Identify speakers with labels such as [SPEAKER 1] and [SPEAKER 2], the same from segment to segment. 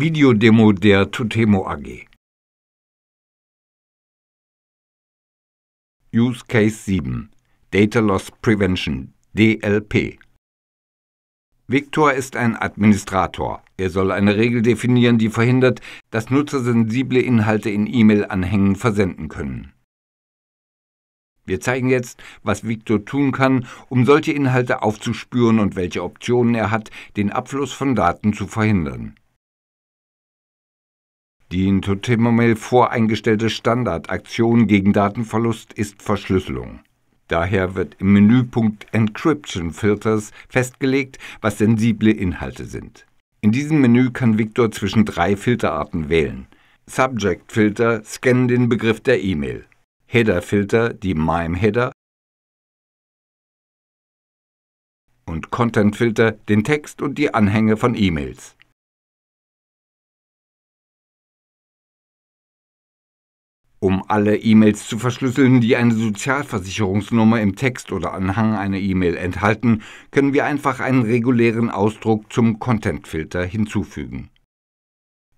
[SPEAKER 1] Videodemo der Tutemo AG. Use Case 7 Data Loss Prevention DLP
[SPEAKER 2] Victor ist ein Administrator. Er soll eine Regel definieren, die verhindert, dass Nutzer sensible Inhalte in E-Mail-Anhängen versenden können. Wir zeigen jetzt, was Victor tun kann, um solche Inhalte aufzuspüren und welche Optionen er hat, den Abfluss von Daten zu verhindern. Die in Totemomel voreingestellte Standardaktion gegen Datenverlust ist Verschlüsselung. Daher wird im Menüpunkt Encryption Filters festgelegt, was sensible Inhalte sind. In diesem Menü kann Victor zwischen drei Filterarten wählen. Subject Filter scannen den Begriff der E-Mail. Header
[SPEAKER 1] Filter die MIME Header und Content Filter den Text und die Anhänge von E-Mails. um alle E-Mails zu verschlüsseln,
[SPEAKER 2] die eine Sozialversicherungsnummer im Text oder Anhang einer E-Mail enthalten, können wir einfach einen regulären Ausdruck zum Content-Filter hinzufügen.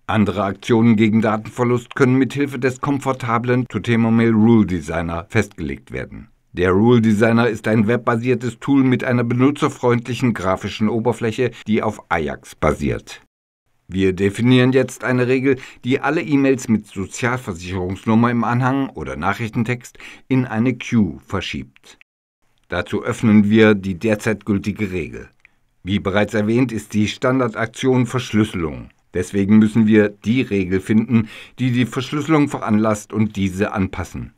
[SPEAKER 2] Andere Aktionen gegen Datenverlust können mithilfe des komfortablen to mail Rule Designer festgelegt werden. Der Rule Designer ist ein webbasiertes Tool mit einer benutzerfreundlichen grafischen Oberfläche, die auf Ajax basiert. Wir definieren jetzt eine Regel, die alle E-Mails mit Sozialversicherungsnummer im Anhang oder Nachrichtentext in eine Queue verschiebt. Dazu öffnen wir die derzeit gültige Regel. Wie bereits erwähnt, ist die Standardaktion Verschlüsselung. Deswegen müssen wir
[SPEAKER 1] die Regel finden, die die Verschlüsselung veranlasst und diese anpassen.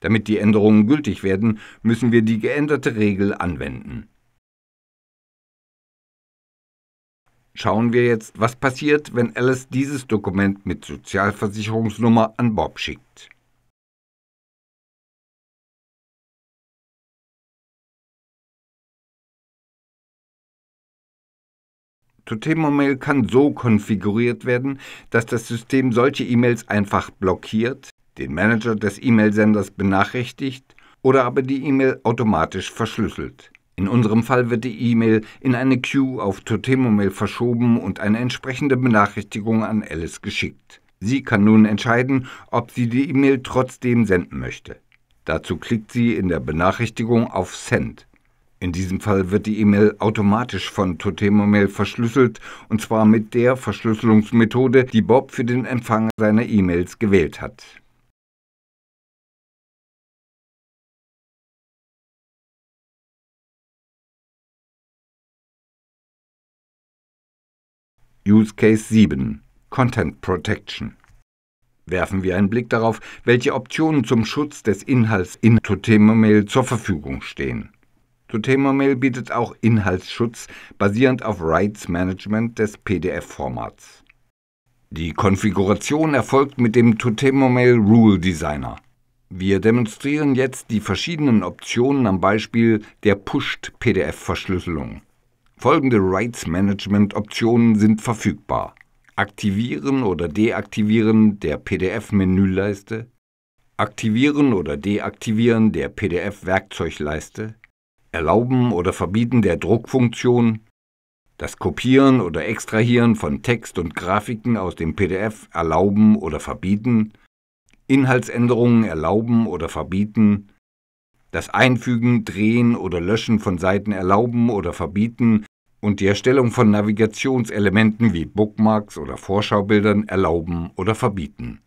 [SPEAKER 1] Damit die Änderungen gültig werden, müssen wir die geänderte Regel anwenden.
[SPEAKER 2] Schauen wir jetzt, was passiert, wenn Alice dieses Dokument
[SPEAKER 1] mit Sozialversicherungsnummer an Bob schickt. Totemo-Mail kann so konfiguriert werden, dass
[SPEAKER 2] das System solche E-Mails einfach blockiert, den Manager des E-Mail-Senders benachrichtigt oder aber die E-Mail automatisch verschlüsselt. In unserem Fall wird die E-Mail in eine Queue auf Totemo-Mail verschoben und eine entsprechende Benachrichtigung an Alice geschickt. Sie kann nun entscheiden, ob sie die E-Mail trotzdem senden möchte. Dazu klickt sie in der Benachrichtigung auf Send. In diesem Fall wird die E-Mail automatisch von Totemo-Mail verschlüsselt und zwar mit der Verschlüsselungsmethode, die Bob für
[SPEAKER 1] den Empfang seiner E-Mails gewählt hat. Use Case 7 Content
[SPEAKER 2] Protection. Werfen wir einen Blick darauf, welche Optionen zum Schutz des Inhalts in Totemo-Mail zur Verfügung stehen. Totemo-Mail bietet auch Inhaltsschutz basierend auf Rights Management des PDF-Formats. Die Konfiguration erfolgt mit dem Totemo-Mail Rule Designer. Wir demonstrieren jetzt die verschiedenen Optionen am Beispiel der Pushed-PDF-Verschlüsselung. Folgende Rights Management Optionen sind verfügbar. Aktivieren oder deaktivieren der PDF-Menüleiste, Aktivieren oder deaktivieren der PDF-Werkzeugleiste, Erlauben oder Verbieten der Druckfunktion, das Kopieren oder Extrahieren von Text und Grafiken aus dem PDF erlauben oder verbieten, Inhaltsänderungen erlauben oder verbieten, das Einfügen, Drehen oder Löschen von Seiten erlauben oder verbieten und die Erstellung von Navigationselementen wie Bookmarks oder Vorschaubildern
[SPEAKER 1] erlauben oder verbieten